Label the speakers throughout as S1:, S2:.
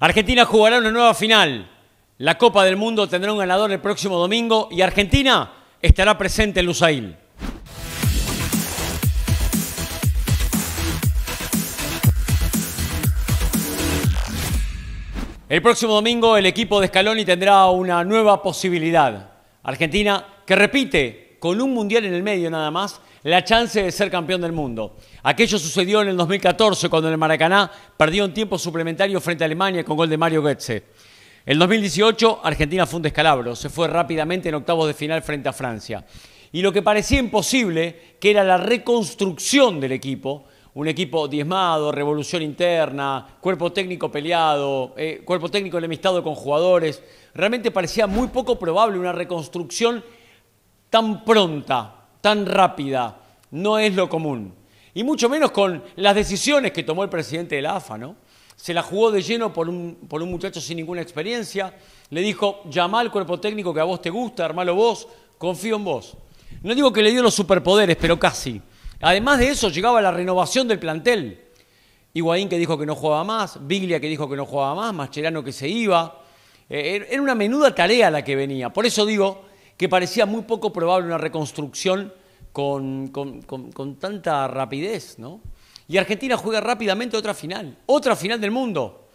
S1: Argentina jugará una nueva final. La Copa del Mundo tendrá un ganador el próximo domingo y Argentina estará presente en Lusail. El próximo domingo el equipo de Scaloni tendrá una nueva posibilidad. Argentina, que repite con un mundial en el medio nada más, la chance de ser campeón del mundo. Aquello sucedió en el 2014 cuando el Maracaná perdió un tiempo suplementario frente a Alemania con gol de Mario Goetze. En 2018 Argentina fue un descalabro, se fue rápidamente en octavos de final frente a Francia. Y lo que parecía imposible, que era la reconstrucción del equipo, un equipo diezmado, revolución interna, cuerpo técnico peleado, eh, cuerpo técnico enemistado con jugadores. Realmente parecía muy poco probable una reconstrucción tan pronta tan rápida, no es lo común. Y mucho menos con las decisiones que tomó el presidente de la AFA, ¿no? Se la jugó de lleno por un, muchacho sin ninguna experiencia, le dijo, llama al cuerpo técnico que a vos te gusta, armalo vos, confío en vos. No digo que le dio los superpoderes, pero casi. Además de eso, llegaba la renovación del plantel. Higuaín que dijo que no jugaba más, Biglia que dijo que no jugaba más, Mascherano que se iba. Eh, era una menuda tarea la que venía. Por eso digo, que parecía muy poco probable una reconstrucción con, tanta rapidez, ¿no? Y Argentina juega rápidamente otra final, otra final del mundo.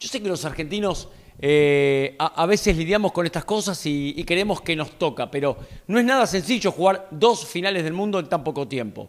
S1: Yo sé que los argentinos eh, a, veces lidiamos con estas cosas y, queremos que nos toca, pero no es nada sencillo jugar dos finales del mundo en tan poco tiempo.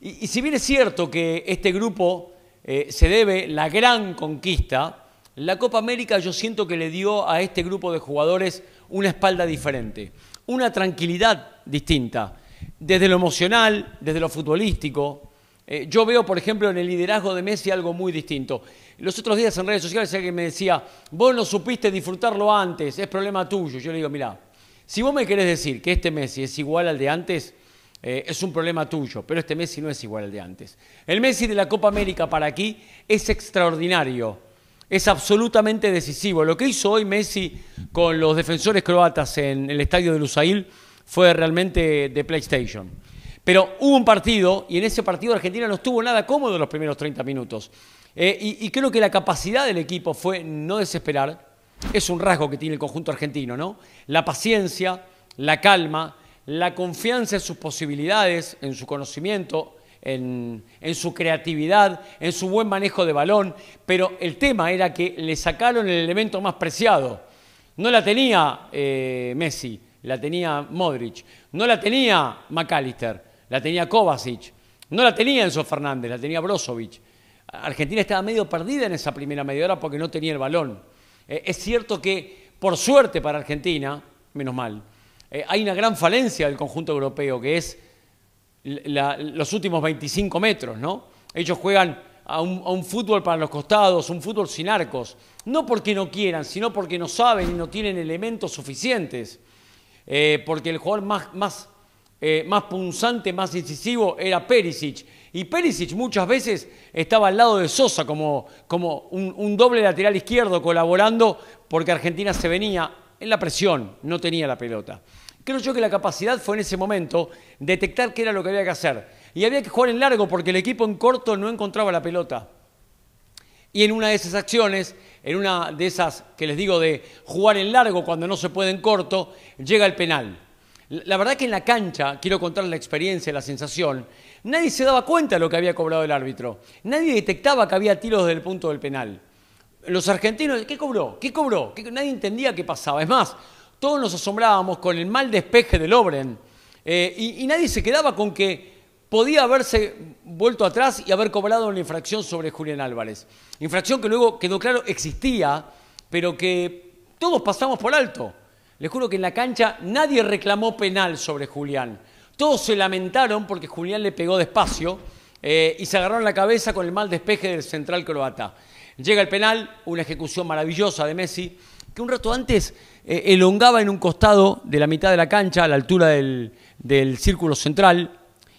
S1: Y, si bien es cierto que este grupo eh, se debe la gran conquista la Copa América yo siento que le dio a este grupo de jugadores una espalda diferente, una tranquilidad distinta, desde lo emocional, desde lo futbolístico. Eh, yo veo, por ejemplo, en el liderazgo de Messi algo muy distinto. Los otros días en redes sociales alguien me decía, vos no supiste disfrutarlo antes, es problema tuyo. Yo le digo, mirá, si vos me querés decir que este Messi es igual al de antes, eh, es un problema tuyo, pero este Messi no es igual al de antes. El Messi de la Copa América para aquí es extraordinario es absolutamente decisivo. Lo que hizo hoy Messi con los defensores croatas en el estadio de Lusail fue realmente de PlayStation. Pero hubo un partido y en ese partido Argentina no estuvo nada cómodo en los primeros 30 minutos. Eh, y, y, creo que la capacidad del equipo fue no desesperar. Es un rasgo que tiene el conjunto argentino, ¿no? La paciencia, la calma, la confianza en sus posibilidades, en su conocimiento, en, su creatividad, en su buen manejo de balón, pero el tema era que le sacaron el elemento más preciado. No la tenía eh, Messi, la tenía Modric, no la tenía McAllister, la tenía Kovacic, no la tenía Enzo Fernández, la tenía Brozovic. Argentina estaba medio perdida en esa primera media hora porque no tenía el balón. Eh, es cierto que, por suerte para Argentina, menos mal, eh, hay una gran falencia del conjunto europeo que es los últimos 25 metros, ¿no? Ellos juegan a un, fútbol para los costados, un fútbol sin arcos, no porque no quieran, sino porque no saben y no tienen elementos suficientes, eh, porque el jugador eh, más, punzante, más incisivo era Perisic. Y Perisic muchas veces estaba al lado de Sosa como, un, doble lateral izquierdo colaborando porque Argentina se venía en la presión, no tenía la pelota. Creo yo que la capacidad fue en ese momento detectar qué era lo que había que hacer. Y había que jugar en largo porque el equipo en corto no encontraba la pelota. Y en una de esas acciones, en una de esas que les digo de jugar en largo cuando no se puede en corto, llega el penal. La verdad que en la cancha, quiero contar la experiencia, la sensación, nadie se daba cuenta de lo que había cobrado el árbitro. Nadie detectaba que había tiros desde el punto del penal. Los argentinos, ¿qué cobró? ¿Qué cobró? Nadie entendía qué pasaba. Es más, todos nos asombrábamos con el mal despeje del Obren. Eh, y, nadie se quedaba con que podía haberse vuelto atrás y haber cobrado una infracción sobre Julián Álvarez. Infracción que luego quedó claro existía, pero que todos pasamos por alto. Les juro que en la cancha nadie reclamó penal sobre Julián. Todos se lamentaron porque Julián le pegó despacio eh, y se agarraron la cabeza con el mal despeje del central croata. Llega el penal, una ejecución maravillosa de Messi, que un rato antes eh, elongaba en un costado de la mitad de la cancha, a la altura del, círculo central,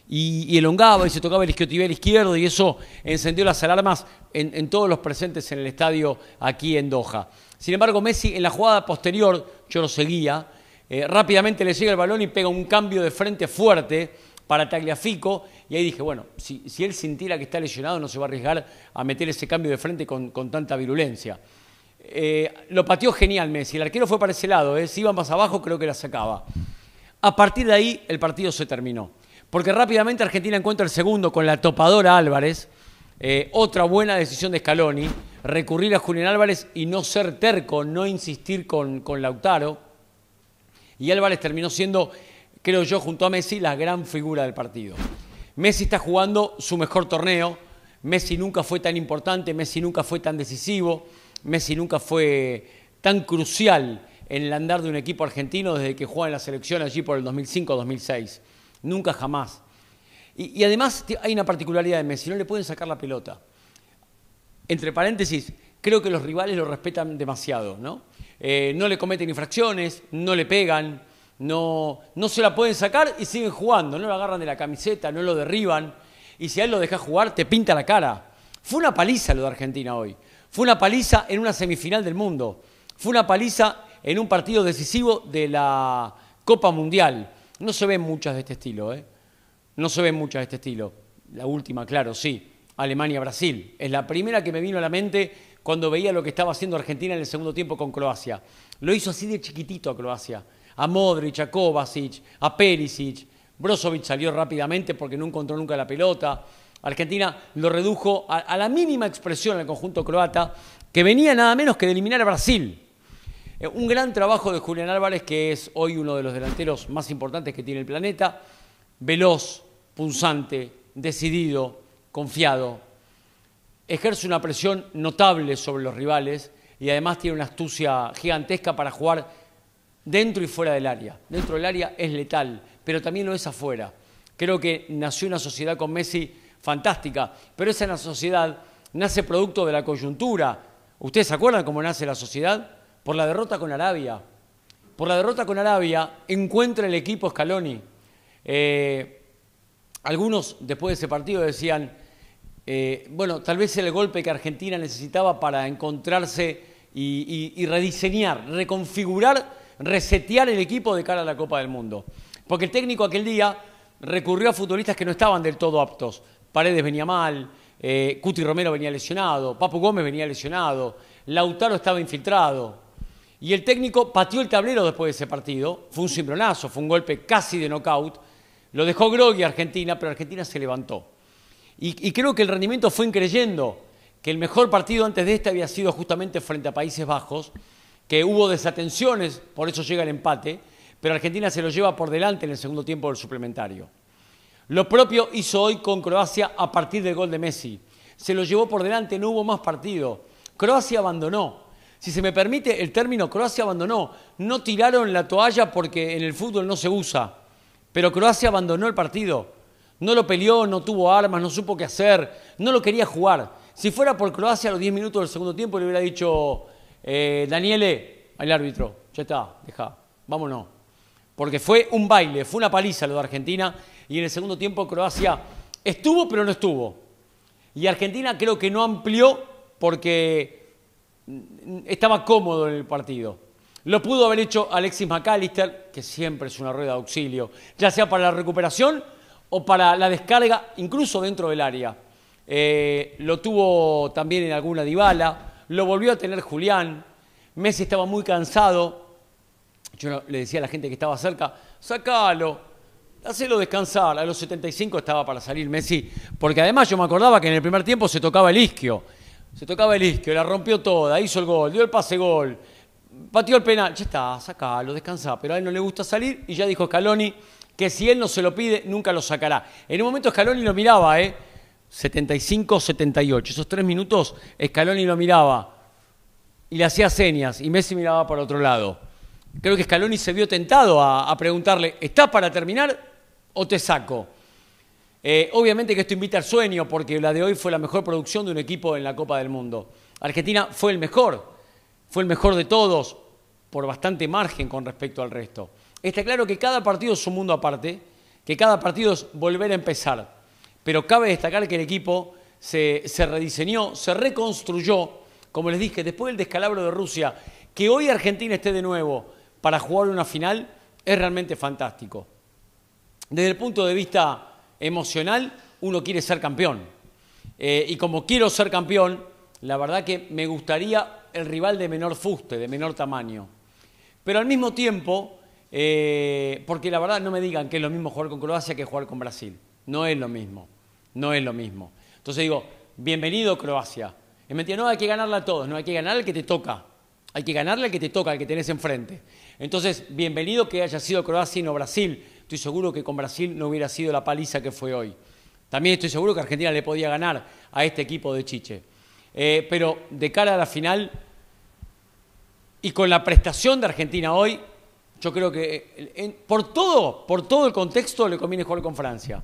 S1: y, elongaba y se tocaba el isquiotibial izquierdo y eso encendió las alarmas en, todos los presentes en el estadio aquí en Doha. Sin embargo, Messi en la jugada posterior, yo lo seguía, eh, rápidamente le llega el balón y pega un cambio de frente fuerte para Tagliafico y ahí dije, bueno, si, él sintiera que está lesionado no se va a arriesgar a meter ese cambio de frente con tanta virulencia. Eh, lo pateó genial Messi. El arquero fue para ese lado. Eh. Si iban más abajo, creo que la sacaba. A partir de ahí, el partido se terminó. Porque rápidamente Argentina encuentra el segundo con la topadora Álvarez. Eh, otra buena decisión de Scaloni. Recurrir a Julián Álvarez y no ser terco, no insistir con Lautaro. Y Álvarez terminó siendo, creo yo, junto a Messi, la gran figura del partido. Messi está jugando su mejor torneo. Messi nunca fue tan importante, Messi nunca fue tan decisivo. Messi nunca fue tan crucial en el andar de un equipo argentino desde que juega en la selección allí por el 2005-2006. Nunca jamás. Y, además hay una particularidad de Messi, no le pueden sacar la pelota. Entre paréntesis, creo que los rivales lo respetan demasiado, eh, ¿no? le cometen infracciones, no le pegan, no, no se la pueden sacar y siguen jugando, no lo agarran de la camiseta, no lo derriban. Y si a él lo deja jugar, te pinta la cara. Fue una paliza lo de Argentina hoy. Fue una paliza en una semifinal del mundo. Fue una paliza en un partido decisivo de la Copa Mundial. No se ven muchas de este estilo, ¿eh? No se ven muchas de este estilo. La última, claro, sí. Alemania-Brasil. Es la primera que me vino a la mente cuando veía lo que estaba haciendo Argentina en el segundo tiempo con Croacia. Lo hizo así de chiquitito a Croacia. A Modric, a Kovacic, a Perisic. Brozovic salió rápidamente porque no encontró nunca la pelota. Argentina lo redujo a, la mínima expresión al conjunto croata, que venía nada menos que de eliminar a Brasil. Eh, un gran trabajo de Julián Álvarez, que es hoy uno de los delanteros más importantes que tiene el planeta. Veloz, punzante, decidido, confiado. Ejerce una presión notable sobre los rivales y además tiene una astucia gigantesca para jugar dentro y fuera del área. Dentro del área es letal, pero también lo es afuera. Creo que nació una sociedad con Messi fantástica, pero esa la sociedad nace producto de la coyuntura. ¿Ustedes se acuerdan cómo nace la sociedad? Por la derrota con Arabia. Por la derrota con Arabia encuentra el equipo Scaloni. Eh, algunos después de ese partido decían, eh, bueno, tal vez el golpe que Argentina necesitaba para encontrarse y rediseñar, reconfigurar, resetear el equipo de cara a la Copa del Mundo. Porque el técnico aquel día recurrió a futbolistas que no estaban del todo aptos. Paredes venía mal, eh, Cuti Romero venía lesionado, Papu Gómez venía lesionado, Lautaro estaba infiltrado. Y el técnico pateó el tablero después de ese partido, fue un cimbronazo, fue un golpe casi de knockout, lo dejó Grogui a Argentina, pero Argentina se levantó. Y, y creo que el rendimiento fue increyendo, que el mejor partido antes de este había sido justamente frente a Países Bajos, que hubo desatenciones, por eso llega el empate, pero Argentina se lo lleva por delante en el segundo tiempo del suplementario. Lo propio hizo hoy con Croacia a partir del gol de Messi. Se lo llevó por delante, no hubo más partido. Croacia abandonó. Si se me permite el término, Croacia abandonó. No tiraron la toalla porque en el fútbol no se usa. Pero Croacia abandonó el partido. No lo peleó, no tuvo armas, no supo qué hacer, no lo quería jugar. Si fuera por Croacia a los 10 minutos del segundo tiempo, le hubiera dicho, eh, Daniele, al árbitro, ya está, deja, vámonos. Porque fue un baile, fue una paliza lo de Argentina y en el segundo tiempo Croacia estuvo pero no estuvo. Y Argentina creo que no amplió porque estaba cómodo en el partido. Lo pudo haber hecho Alexis McAllister, que siempre es una rueda de auxilio, ya sea para la recuperación o para la descarga, incluso dentro del área. Eh, lo tuvo también en alguna Dybala, lo volvió a tener Julián. Messi estaba muy cansado. Yo le decía a la gente que estaba cerca, sacalo, Hacelo descansar. A los 75 estaba para salir Messi. Porque además yo me acordaba que en el primer tiempo se tocaba el isquio. Se tocaba el isquio, la rompió toda, hizo el gol, dio el pase gol, pateó el penal. Ya está, lo descansaba Pero a él no le gusta salir y ya dijo Scaloni que si él no se lo pide, nunca lo sacará. En un momento Scaloni lo miraba, ¿eh? 75, 78. Esos tres minutos Scaloni lo miraba y le hacía señas y Messi miraba para otro lado. Creo que Scaloni se vio tentado a, a preguntarle, ¿estás para terminar? o te saco. Eh, obviamente que esto invita al sueño porque la de hoy fue la mejor producción de un equipo en la Copa del Mundo. Argentina fue el mejor, fue el mejor de todos por bastante margen con respecto al resto. Está claro que cada partido es un mundo aparte, que cada partido es volver a empezar, pero cabe destacar que el equipo se rediseñó, se reconstruyó, como les dije, después del descalabro de Rusia, que hoy Argentina esté de nuevo para jugar una final es realmente fantástico. Desde el punto de vista emocional, uno quiere ser campeón. Eh, y como quiero ser campeón, la verdad que me gustaría el rival de menor fuste, de menor tamaño. Pero al mismo tiempo, eh, porque la verdad no me digan que es lo mismo jugar con Croacia que jugar con Brasil. No es lo mismo. No es lo mismo. Entonces digo, bienvenido Croacia. Es mentira, no hay que ganarla a todos, no hay que ganar al que te toca. Hay que ganarle al que te toca, al que tenés enfrente. Entonces, bienvenido que haya sido Croacia y no Brasil, estoy seguro que con Brasil no hubiera sido la paliza que fue hoy. También estoy seguro que Argentina le podía ganar a este equipo de Chiche. Eh, pero de cara a la final y con la prestación de Argentina hoy, yo creo que eh, por todo, por todo el contexto le conviene jugar con Francia.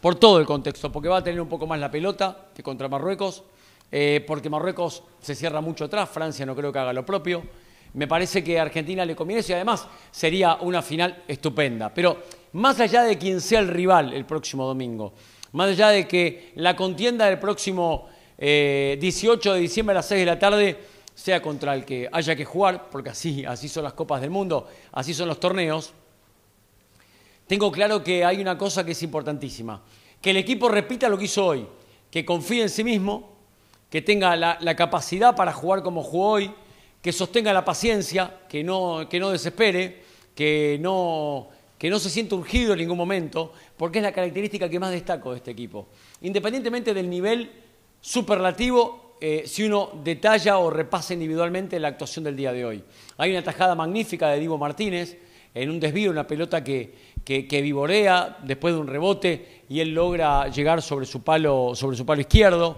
S1: Por todo el contexto, porque va a tener un poco más la pelota que contra Marruecos, eh, porque Marruecos se cierra mucho atrás, Francia no creo que haga lo propio. Me parece que a Argentina le conviene y además sería una final estupenda. Pero más allá de quien sea el rival el próximo domingo, más allá de que la contienda del próximo 18 eh, de diciembre a las 6 de la tarde sea contra el que haya que jugar, porque así, así son las copas del mundo, así son los torneos, tengo claro que hay una cosa que es importantísima, que el equipo repita lo que hizo hoy, que confíe en sí mismo, que tenga la, capacidad para jugar como jugó hoy, que sostenga la paciencia, que no desespere, que no que no se siente urgido en ningún momento, porque es la característica que más destaco de este equipo. Independientemente del nivel superlativo, eh, si uno detalla o repasa individualmente la actuación del día de hoy. Hay una tajada magnífica de Divo Martínez en un desvío, una pelota que, que, vivorea después de un rebote y él logra llegar sobre su palo, sobre su palo izquierdo.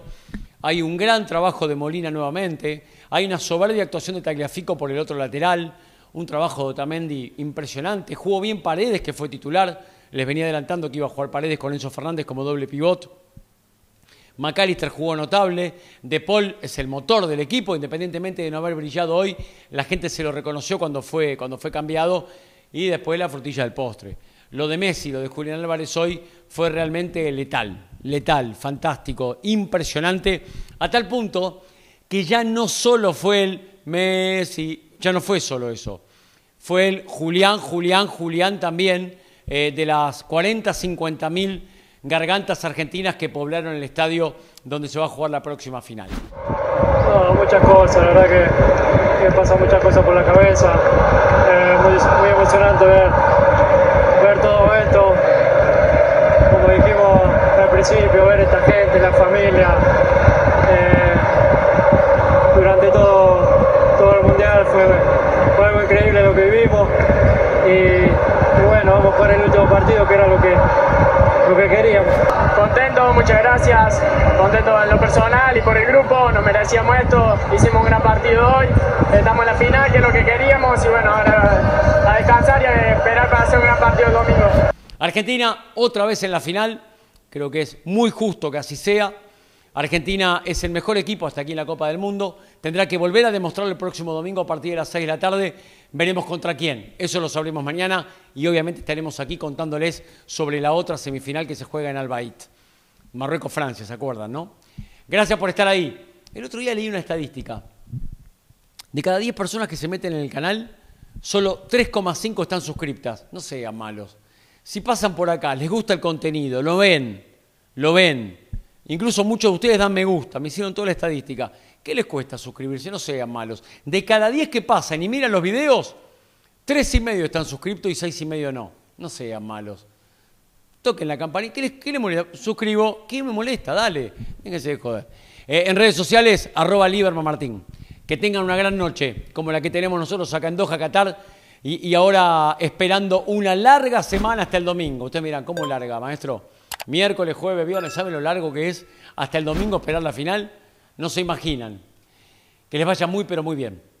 S1: Hay un gran trabajo de Molina nuevamente. Hay una soberbia actuación de Tagliafico por el otro lateral un trabajo de Otamendi impresionante. Jugó bien Paredes, que fue titular. Les venía adelantando que iba a jugar Paredes con Enzo Fernández como doble pivot. McAllister jugó notable, De Paul es el motor del equipo, independientemente de no haber brillado hoy, la gente se lo reconoció cuando fue, cuando fue cambiado y después la frutilla del postre. Lo de Messi, lo de Julián Álvarez hoy fue realmente letal, letal, fantástico, impresionante, a tal punto que ya no solo fue el Messi, ya no fue solo eso. Fue el Julián, Julián, Julián también, eh, de las 40, 50 mil gargantas argentinas que poblaron el estadio donde se va a jugar la próxima final. muchas cosas, la verdad que, me pasan muchas cosas por la cabeza. Eh, muy, emocionante ver, todo esto. Como dijimos al principio, ver esta gente, la muchas gracias. Contento en lo personal y por el grupo, nos merecíamos esto. Hicimos un gran partido hoy, estamos en la final, que es lo que queríamos. Y bueno, ahora a descansar y a esperar para hacer un gran partido el domingo. Argentina otra vez en la final, creo que es muy justo que así sea. Argentina es el mejor equipo hasta aquí en la Copa del Mundo. Tendrá que volver a demostrarlo el próximo domingo a partir de las 6 de la tarde. Veremos contra quién. Eso lo sabremos mañana y obviamente estaremos aquí contándoles sobre la otra semifinal que se juega en Albaid. Marruecos-Francia, ¿se acuerdan, no? Gracias por estar ahí. El otro día leí una estadística. De cada 10 personas que se meten en el canal, solo 3,5 están suscriptas. No sean malos. Si pasan por acá, les gusta el contenido, lo ven, lo ven. Incluso muchos de ustedes dan me gusta, me hicieron toda la estadística. ¿Qué les cuesta suscribirse? No sean malos. De cada 10 que pasan y miran los videos, 3,5 y medio están suscriptos y 6,5 y medio no. No sean malos toquen la campanita. ¿Qué, les, molesta? Suscribo. ¿Qué me molesta? Dale. Déjense de joder. Eh, en redes sociales, arroba Liberman Martín. Que tengan una gran noche, como la que tenemos nosotros acá en Doha, Qatar. Y, y ahora esperando una larga semana hasta el domingo. Ustedes miran, ¿cómo larga, maestro? Miércoles, jueves, viernes, ¿saben lo largo que es? Hasta el domingo esperar la final. No se imaginan. Que les vaya muy, pero muy bien.